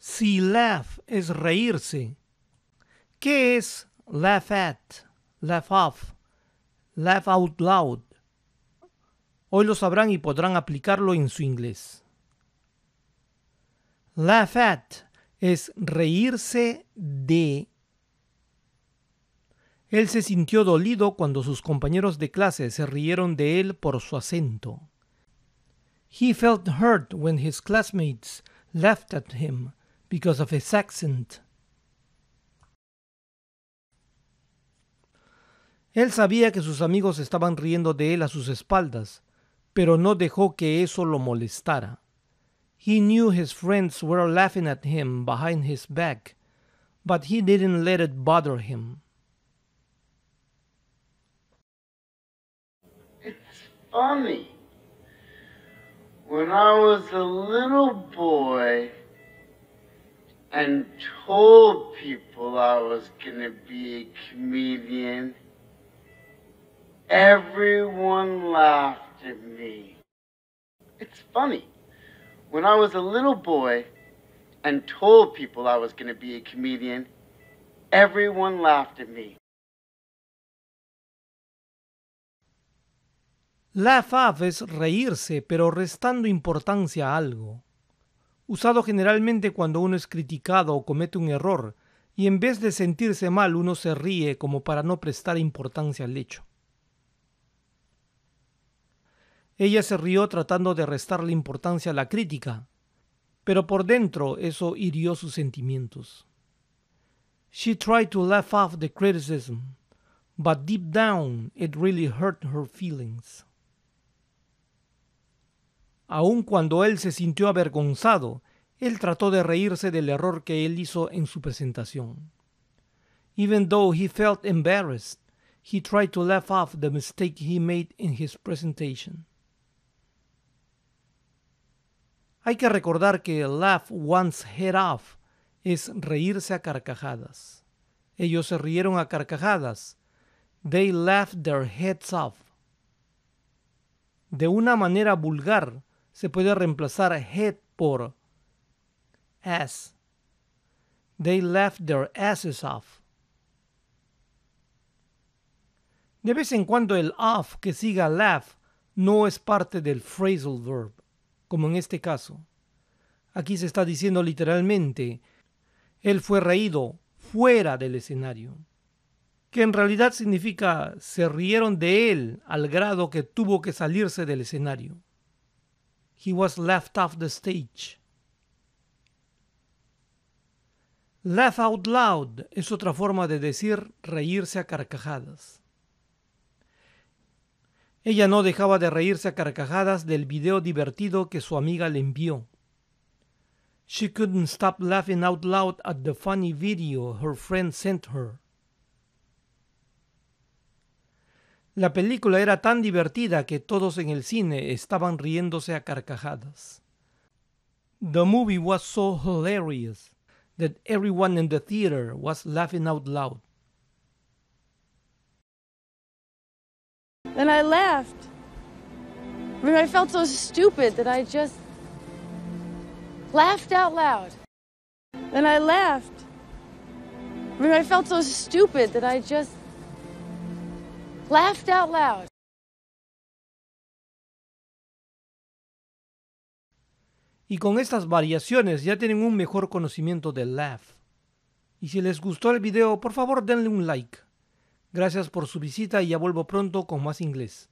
Si laugh es reírse, ¿qué es laugh at, laugh off, laugh out loud? Hoy lo sabrán y podrán aplicarlo en su inglés. Laugh at es reírse de. Él se sintió dolido cuando sus compañeros de clase se rieron de él por su acento. He felt hurt when his classmates laughed at him because of his accent. Él sabía que sus amigos estaban riendo de él a sus espaldas, pero no dejó que eso lo molestara. He knew his friends were laughing at him behind his back, but he didn't let it bother him. It's funny. When I was a little boy, and told people I was going to be a comedian, everyone laughed at me. It's funny. When I was a little boy and told people I was going to be a comedian, everyone laughed at me. Laugh off es reírse, pero restando importancia a algo. usado generalmente cuando uno es criticado o comete un error, y en vez de sentirse mal uno se ríe como para no prestar importancia al hecho. Ella se rió tratando de restarle importancia a la crítica, pero por dentro eso hirió sus sentimientos. She tried to laugh off the criticism, but deep down it really hurt her feelings. Aun cuando él se sintió avergonzado, él trató de reírse del error que él hizo en su presentación. Even though he felt embarrassed, he tried to laugh off the mistake he made in his presentation. Hay que recordar que laugh one's head off es reírse a carcajadas. Ellos se rieron a carcajadas. They laughed their heads off. De una manera vulgar, se puede reemplazar head por ass. They left their asses off. De vez en cuando el off que siga laugh no es parte del phrasal verb, como en este caso. Aquí se está diciendo literalmente, él fue reído fuera del escenario, que en realidad significa se rieron de él al grado que tuvo que salirse del escenario he was left off the stage. Laugh out loud es otra forma de decir reírse a carcajadas. Ella no dejaba de reírse a carcajadas del video divertido que su amiga le envió. She couldn't stop laughing out loud at the funny video her friend sent her. La película era tan divertida que todos en el cine estaban riéndose a carcajadas. The movie was so hilarious that everyone in the theater was laughing out loud. And I laughed. I mean, I felt so stupid that I just laughed out loud. And I laughed. I mean, I felt so stupid that I just laughed out loud. Y con estas variaciones ya tienen un mejor conocimiento del laugh. Y si les gustó el video, por favor denle un like. Gracias por su visita y ya vuelvo pronto con más inglés.